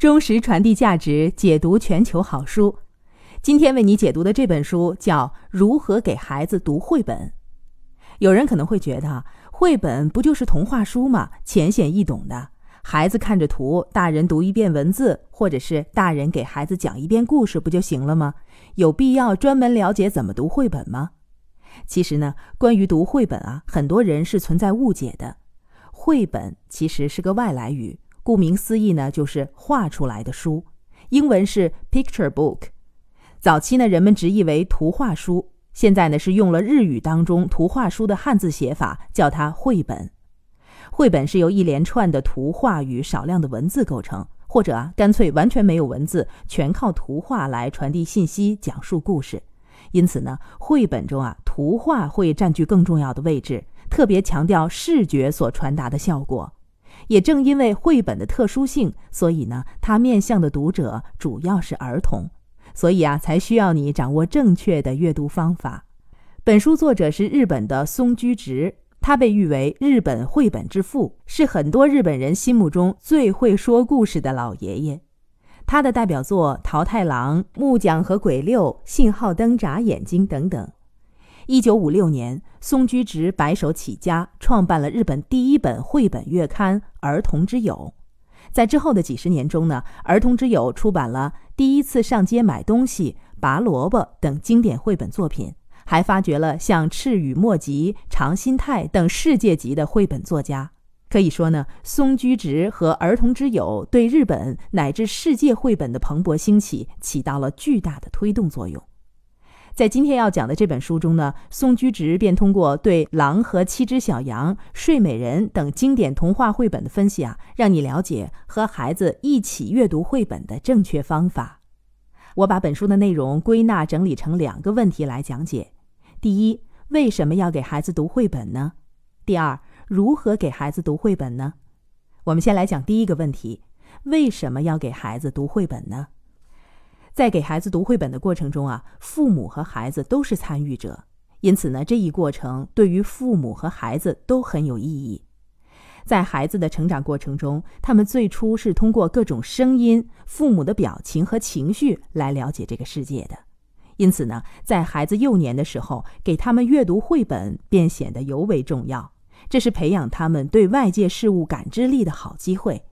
忠实传递价值，解读全球好书。今天为你解读的这本书叫《如何给孩子读绘本》。有人可能会觉得，绘本不就是童话书吗？浅显易懂的，孩子看着图，大人读一遍文字，或者是大人给孩子讲一遍故事，不就行了吗？有必要专门了解怎么读绘本吗？其实呢，关于读绘本啊，很多人是存在误解的。绘本其实是个外来语。顾名思义呢，就是画出来的书，英文是 picture book。早期呢，人们直译为图画书，现在呢是用了日语当中图画书的汉字写法，叫它绘本。绘本是由一连串的图画与少量的文字构成，或者啊干脆完全没有文字，全靠图画来传递信息、讲述故事。因此呢，绘本中啊图画会占据更重要的位置，特别强调视觉所传达的效果。也正因为绘本的特殊性，所以呢，它面向的读者主要是儿童，所以啊，才需要你掌握正确的阅读方法。本书作者是日本的松居直，他被誉为日本绘本之父，是很多日本人心目中最会说故事的老爷爷。他的代表作《桃太郎》《木匠和鬼六》《信号灯眨眼睛》等等。一九五六年，松居直白手起家，创办了日本第一本绘本月刊《儿童之友》。在之后的几十年中呢，《儿童之友》出版了《第一次上街买东西》《拔萝卜》等经典绘本作品，还发掘了像赤羽墨吉、长心太等世界级的绘本作家。可以说呢，松居直和《儿童之友》对日本乃至世界绘本的蓬勃兴起起到了巨大的推动作用。在今天要讲的这本书中呢，宋居直便通过对《狼和七只小羊》《睡美人》等经典童话绘本的分析啊，让你了解和孩子一起阅读绘本的正确方法。我把本书的内容归纳整理成两个问题来讲解：第一，为什么要给孩子读绘本呢？第二，如何给孩子读绘本呢？我们先来讲第一个问题：为什么要给孩子读绘本呢？在给孩子读绘本的过程中啊，父母和孩子都是参与者，因此呢，这一过程对于父母和孩子都很有意义。在孩子的成长过程中，他们最初是通过各种声音、父母的表情和情绪来了解这个世界的，因此呢，在孩子幼年的时候，给他们阅读绘本便显得尤为重要。这是培养他们对外界事物感知力的好机会。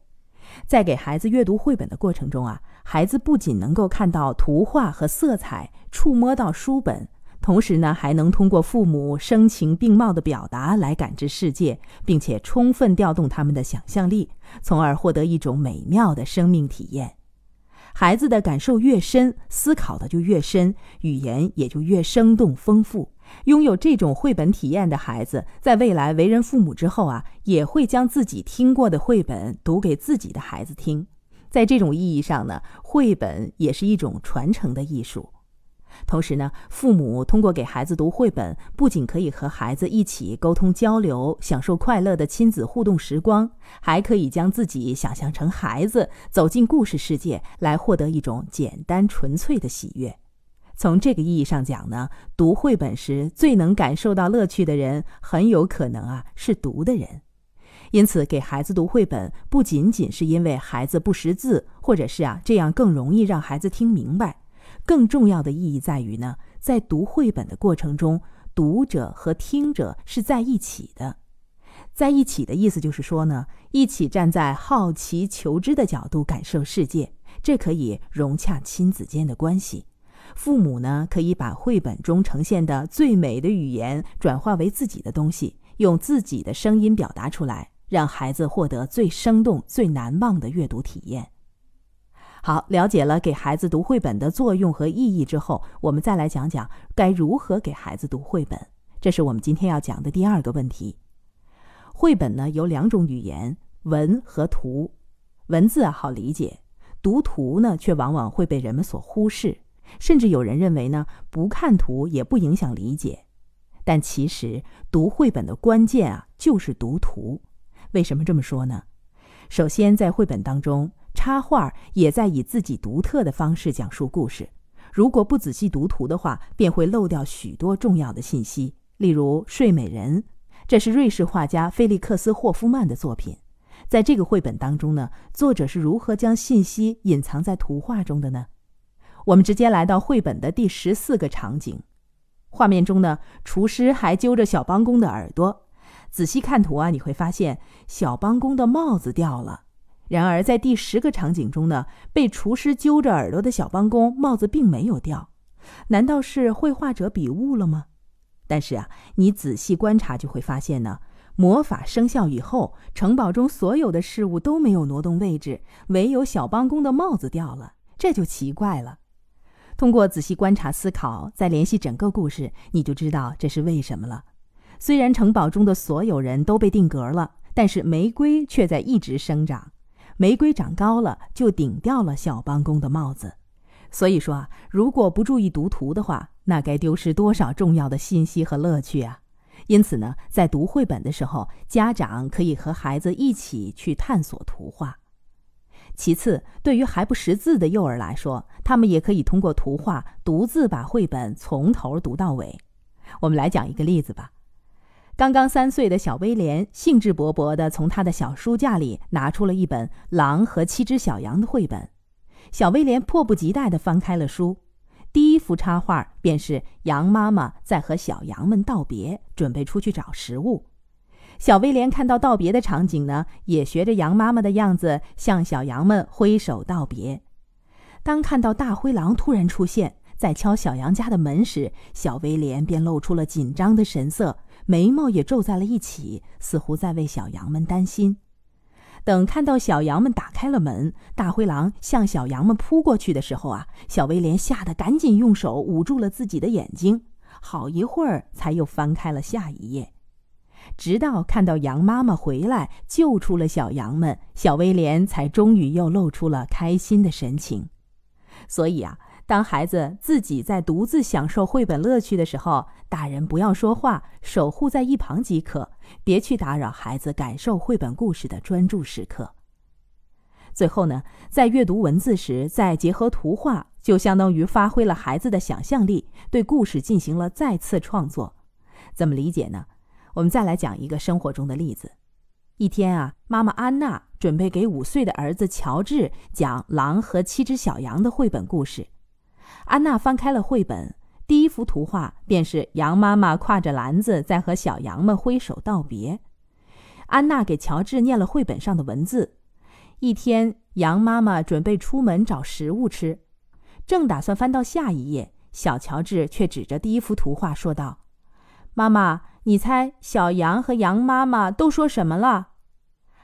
在给孩子阅读绘本的过程中啊，孩子不仅能够看到图画和色彩，触摸到书本，同时呢，还能通过父母声情并茂的表达来感知世界，并且充分调动他们的想象力，从而获得一种美妙的生命体验。孩子的感受越深，思考的就越深，语言也就越生动丰富。拥有这种绘本体验的孩子，在未来为人父母之后啊，也会将自己听过的绘本读给自己的孩子听。在这种意义上呢，绘本也是一种传承的艺术。同时呢，父母通过给孩子读绘本，不仅可以和孩子一起沟通交流，享受快乐的亲子互动时光，还可以将自己想象成孩子，走进故事世界，来获得一种简单纯粹的喜悦。从这个意义上讲呢，读绘本时最能感受到乐趣的人，很有可能啊是读的人。因此，给孩子读绘本不仅仅是因为孩子不识字，或者是啊这样更容易让孩子听明白。更重要的意义在于呢，在读绘本的过程中，读者和听者是在一起的。在一起的意思就是说呢，一起站在好奇求知的角度感受世界，这可以融洽亲子间的关系。父母呢，可以把绘本中呈现的最美的语言转化为自己的东西，用自己的声音表达出来，让孩子获得最生动、最难忘的阅读体验。好，了解了给孩子读绘本的作用和意义之后，我们再来讲讲该如何给孩子读绘本。这是我们今天要讲的第二个问题。绘本呢，有两种语言，文和图。文字好理解，读图呢，却往往会被人们所忽视。甚至有人认为呢，不看图也不影响理解，但其实读绘本的关键啊，就是读图。为什么这么说呢？首先，在绘本当中，插画也在以自己独特的方式讲述故事。如果不仔细读图的话，便会漏掉许多重要的信息。例如《睡美人》，这是瑞士画家菲利克斯·霍夫曼的作品。在这个绘本当中呢，作者是如何将信息隐藏在图画中的呢？我们直接来到绘本的第十四个场景，画面中呢，厨师还揪着小帮工的耳朵。仔细看图啊，你会发现小帮工的帽子掉了。然而在第十个场景中呢，被厨师揪着耳朵的小帮工帽子并没有掉，难道是绘画者笔误了吗？但是啊，你仔细观察就会发现呢，魔法生效以后，城堡中所有的事物都没有挪动位置，唯有小帮工的帽子掉了，这就奇怪了。通过仔细观察、思考，再联系整个故事，你就知道这是为什么了。虽然城堡中的所有人都被定格了，但是玫瑰却在一直生长。玫瑰长高了，就顶掉了小帮工的帽子。所以说啊，如果不注意读图的话，那该丢失多少重要的信息和乐趣啊！因此呢，在读绘本的时候，家长可以和孩子一起去探索图画。其次，对于还不识字的幼儿来说，他们也可以通过图画独自把绘本从头读到尾。我们来讲一个例子吧。刚刚三岁的小威廉兴致勃勃地从他的小书架里拿出了一本《狼和七只小羊》的绘本。小威廉迫不及待地翻开了书，第一幅插画便是羊妈妈在和小羊们道别，准备出去找食物。小威廉看到道别的场景呢，也学着羊妈妈的样子向小羊们挥手道别。当看到大灰狼突然出现在敲小羊家的门时，小威廉便露出了紧张的神色，眉毛也皱在了一起，似乎在为小羊们担心。等看到小羊们打开了门，大灰狼向小羊们扑过去的时候啊，小威廉吓得赶紧用手捂住了自己的眼睛，好一会儿才又翻开了下一页。直到看到羊妈妈回来救出了小羊们，小威廉才终于又露出了开心的神情。所以啊，当孩子自己在独自享受绘本乐趣的时候，大人不要说话，守护在一旁即可，别去打扰孩子感受绘本故事的专注时刻。最后呢，在阅读文字时再结合图画，就相当于发挥了孩子的想象力，对故事进行了再次创作。怎么理解呢？我们再来讲一个生活中的例子。一天啊，妈妈安娜准备给五岁的儿子乔治讲《狼和七只小羊》的绘本故事。安娜翻开了绘本，第一幅图画便是羊妈妈挎着篮子在和小羊们挥手道别。安娜给乔治念了绘本上的文字。一天，羊妈妈准备出门找食物吃，正打算翻到下一页，小乔治却指着第一幅图画说道：“妈妈。”你猜小羊和羊妈妈都说什么了？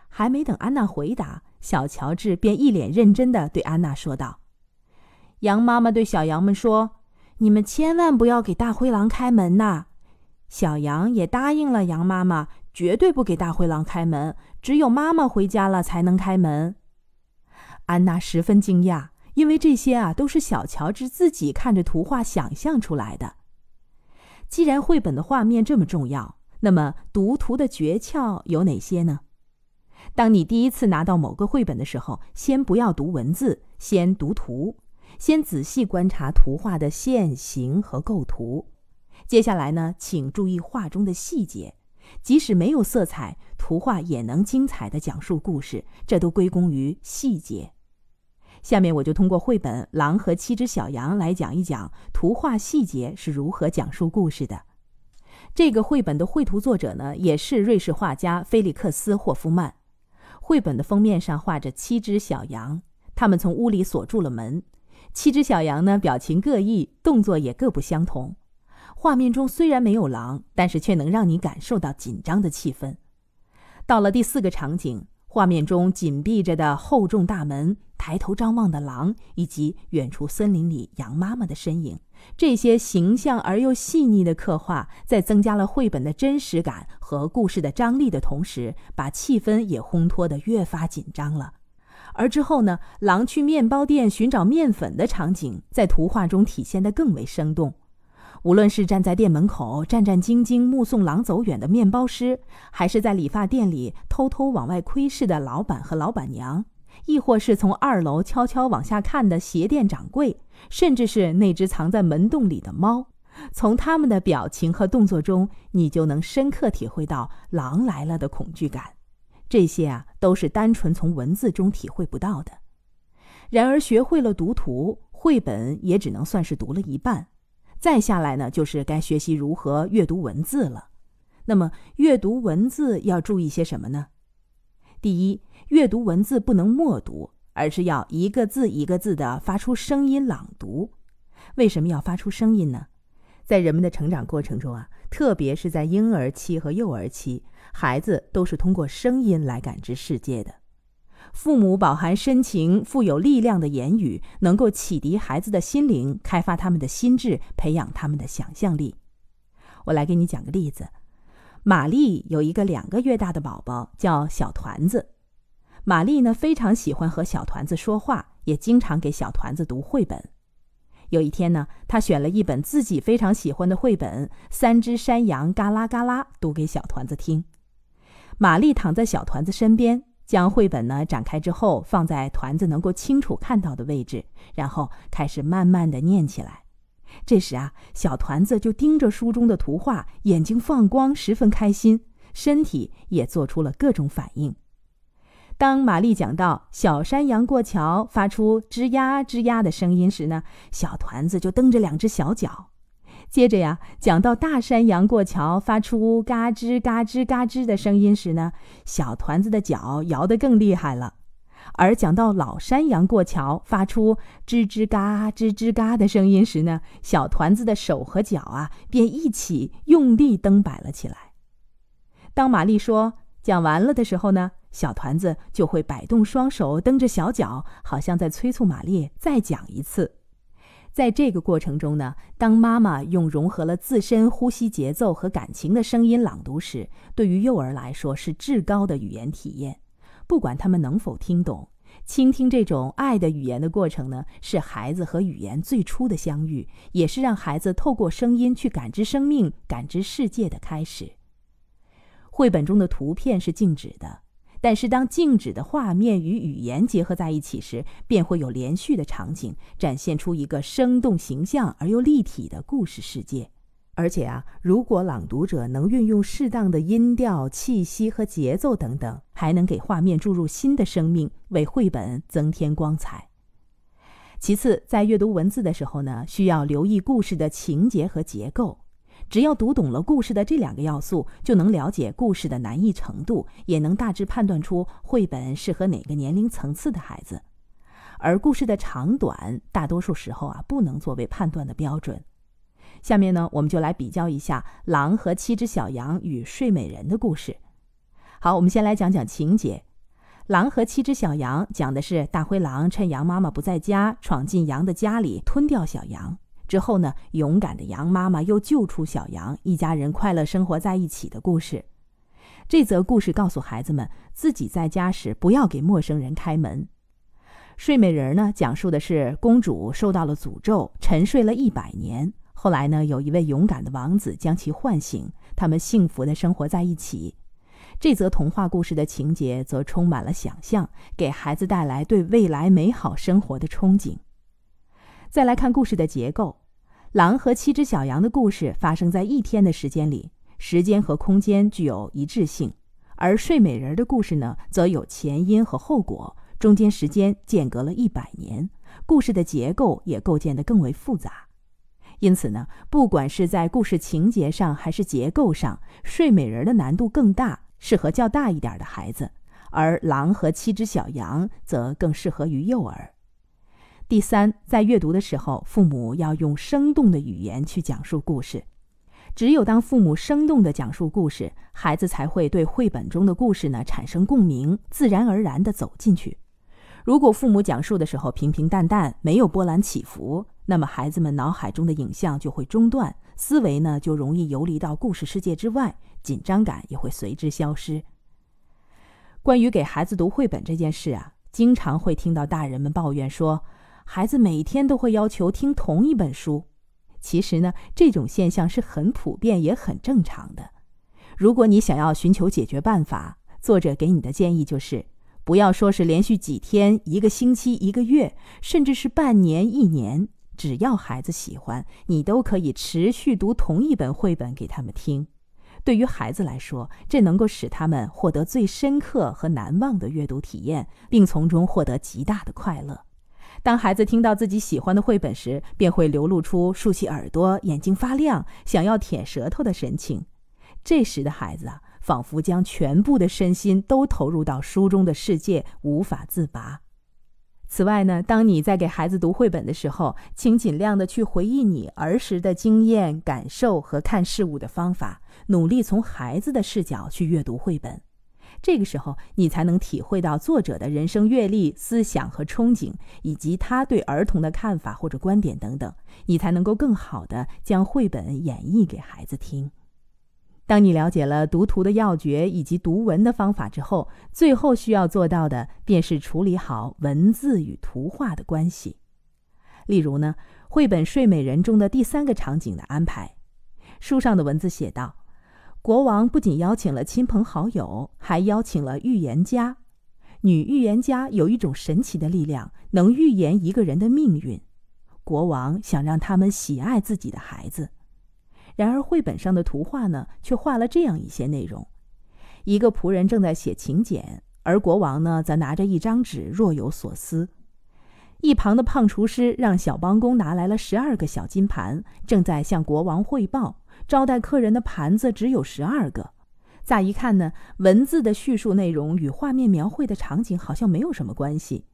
还没等安娜回答，小乔治便一脸认真的对安娜说道：“羊妈妈对小羊们说，你们千万不要给大灰狼开门呐。”小羊也答应了羊妈妈，绝对不给大灰狼开门，只有妈妈回家了才能开门。安娜十分惊讶，因为这些啊都是小乔治自己看着图画想象出来的。既然绘本的画面这么重要，那么读图的诀窍有哪些呢？当你第一次拿到某个绘本的时候，先不要读文字，先读图，先仔细观察图画的线形和构图。接下来呢，请注意画中的细节，即使没有色彩，图画也能精彩的讲述故事，这都归功于细节。下面我就通过绘本《狼和七只小羊》来讲一讲图画细节是如何讲述故事的。这个绘本的绘图作者呢，也是瑞士画家菲利克斯·霍夫曼。绘本的封面上画着七只小羊，他们从屋里锁住了门。七只小羊呢，表情各异，动作也各不相同。画面中虽然没有狼，但是却能让你感受到紧张的气氛。到了第四个场景。画面中紧闭着的厚重大门、抬头张望的狼以及远处森林里羊妈妈的身影，这些形象而又细腻的刻画，在增加了绘本的真实感和故事的张力的同时，把气氛也烘托得越发紧张了。而之后呢，狼去面包店寻找面粉的场景，在图画中体现得更为生动。无论是站在店门口战战兢兢目送狼走远的面包师，还是在理发店里偷偷往外窥视的老板和老板娘，亦或是从二楼悄悄往下看的鞋店掌柜，甚至是那只藏在门洞里的猫，从他们的表情和动作中，你就能深刻体会到狼来了的恐惧感。这些啊，都是单纯从文字中体会不到的。然而，学会了读图，绘本也只能算是读了一半。再下来呢，就是该学习如何阅读文字了。那么，阅读文字要注意些什么呢？第一，阅读文字不能默读，而是要一个字一个字的发出声音朗读。为什么要发出声音呢？在人们的成长过程中啊，特别是在婴儿期和幼儿期，孩子都是通过声音来感知世界的。父母饱含深情、富有力量的言语，能够启迪孩子的心灵，开发他们的心智，培养他们的想象力。我来给你讲个例子：玛丽有一个两个月大的宝宝，叫小团子。玛丽呢，非常喜欢和小团子说话，也经常给小团子读绘本。有一天呢，她选了一本自己非常喜欢的绘本《三只山羊嘎啦嘎啦》，读给小团子听。玛丽躺在小团子身边。将绘本呢展开之后，放在团子能够清楚看到的位置，然后开始慢慢的念起来。这时啊，小团子就盯着书中的图画，眼睛放光，十分开心，身体也做出了各种反应。当玛丽讲到小山羊过桥，发出吱呀吱呀的声音时呢，小团子就蹬着两只小脚。接着呀，讲到大山羊过桥发出嘎吱嘎吱嘎吱的声音时呢，小团子的脚摇得更厉害了；而讲到老山羊过桥发出吱吱嘎吱吱嘎的声音时呢，小团子的手和脚啊便一起用力蹬摆了起来。当玛丽说讲完了的时候呢，小团子就会摆动双手，蹬着小脚，好像在催促玛丽再讲一次。在这个过程中呢，当妈妈用融合了自身呼吸节奏和感情的声音朗读时，对于幼儿来说是至高的语言体验。不管他们能否听懂，倾听这种爱的语言的过程呢，是孩子和语言最初的相遇，也是让孩子透过声音去感知生命、感知世界的开始。绘本中的图片是静止的。但是，当静止的画面与语言结合在一起时，便会有连续的场景，展现出一个生动形象而又立体的故事世界。而且啊，如果朗读者能运用适当的音调、气息和节奏等等，还能给画面注入新的生命，为绘本增添光彩。其次，在阅读文字的时候呢，需要留意故事的情节和结构。只要读懂了故事的这两个要素，就能了解故事的难易程度，也能大致判断出绘本适合哪个年龄层次的孩子。而故事的长短，大多数时候啊，不能作为判断的标准。下面呢，我们就来比较一下《狼和七只小羊》与《睡美人》的故事。好，我们先来讲讲情节，《狼和七只小羊》讲的是大灰狼趁羊妈妈不在家，闯进羊的家里，吞掉小羊。之后呢，勇敢的羊妈妈又救出小羊，一家人快乐生活在一起的故事。这则故事告诉孩子们，自己在家时不要给陌生人开门。睡美人呢，讲述的是公主受到了诅咒，沉睡了一百年。后来呢，有一位勇敢的王子将其唤醒，他们幸福的生活在一起。这则童话故事的情节则充满了想象，给孩子带来对未来美好生活的憧憬。再来看故事的结构，《狼和七只小羊》的故事发生在一天的时间里，时间和空间具有一致性；而《睡美人》的故事呢，则有前因和后果，中间时间间隔了一百年，故事的结构也构建得更为复杂。因此呢，不管是在故事情节上还是结构上，《睡美人》的难度更大，适合较大一点的孩子；而《狼和七只小羊》则更适合于幼儿。第三，在阅读的时候，父母要用生动的语言去讲述故事。只有当父母生动地讲述故事，孩子才会对绘本中的故事呢产生共鸣，自然而然地走进去。如果父母讲述的时候平平淡淡，没有波澜起伏，那么孩子们脑海中的影像就会中断，思维呢就容易游离到故事世界之外，紧张感也会随之消失。关于给孩子读绘本这件事啊，经常会听到大人们抱怨说。孩子每天都会要求听同一本书，其实呢，这种现象是很普遍也很正常的。如果你想要寻求解决办法，作者给你的建议就是：不要说是连续几天、一个星期、一个月，甚至是半年、一年，只要孩子喜欢，你都可以持续读同一本绘本给他们听。对于孩子来说，这能够使他们获得最深刻和难忘的阅读体验，并从中获得极大的快乐。当孩子听到自己喜欢的绘本时，便会流露出竖起耳朵、眼睛发亮、想要舔舌头的神情。这时的孩子啊，仿佛将全部的身心都投入到书中的世界，无法自拔。此外呢，当你在给孩子读绘本的时候，请尽量的去回忆你儿时的经验、感受和看事物的方法，努力从孩子的视角去阅读绘本。这个时候，你才能体会到作者的人生阅历、思想和憧憬，以及他对儿童的看法或者观点等等，你才能够更好的将绘本演绎给孩子听。当你了解了读图的要诀以及读文的方法之后，最后需要做到的便是处理好文字与图画的关系。例如呢，绘本《睡美人》中的第三个场景的安排，书上的文字写道。国王不仅邀请了亲朋好友，还邀请了预言家。女预言家有一种神奇的力量，能预言一个人的命运。国王想让他们喜爱自己的孩子。然而，绘本上的图画呢，却画了这样一些内容：一个仆人正在写请柬，而国王呢，则拿着一张纸若有所思。一旁的胖厨师让小帮工拿来了十二个小金盘，正在向国王汇报。招待客人的盘子只有十二个，乍一看呢，文字的叙述内容与画面描绘的场景好像没有什么关系。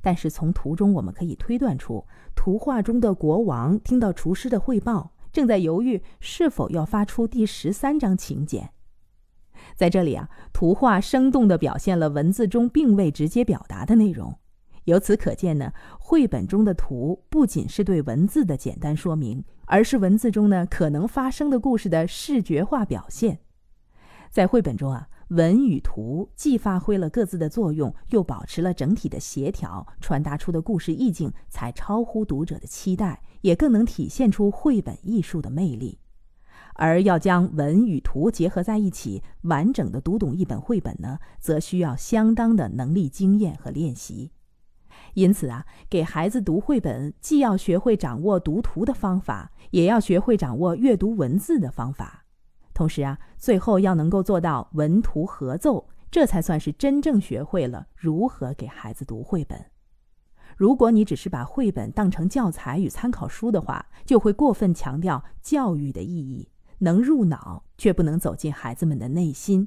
但是从图中我们可以推断出，图画中的国王听到厨师的汇报，正在犹豫是否要发出第十三张请柬。在这里啊，图画生动地表现了文字中并未直接表达的内容。由此可见呢，绘本中的图不仅是对文字的简单说明，而是文字中呢可能发生的故事的视觉化表现。在绘本中啊，文与图既发挥了各自的作用，又保持了整体的协调，传达出的故事意境才超乎读者的期待，也更能体现出绘本艺术的魅力。而要将文与图结合在一起，完整的读懂一本绘本呢，则需要相当的能力、经验和练习。因此啊，给孩子读绘本，既要学会掌握读图的方法，也要学会掌握阅读文字的方法。同时啊，最后要能够做到文图合奏，这才算是真正学会了如何给孩子读绘本。如果你只是把绘本当成教材与参考书的话，就会过分强调教育的意义，能入脑却不能走进孩子们的内心。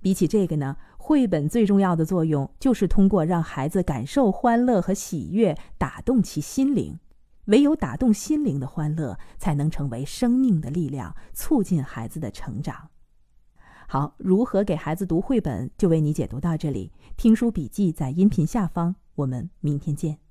比起这个呢，绘本最重要的作用就是通过让孩子感受欢乐和喜悦，打动其心灵。唯有打动心灵的欢乐，才能成为生命的力量，促进孩子的成长。好，如何给孩子读绘本，就为你解读到这里。听书笔记在音频下方，我们明天见。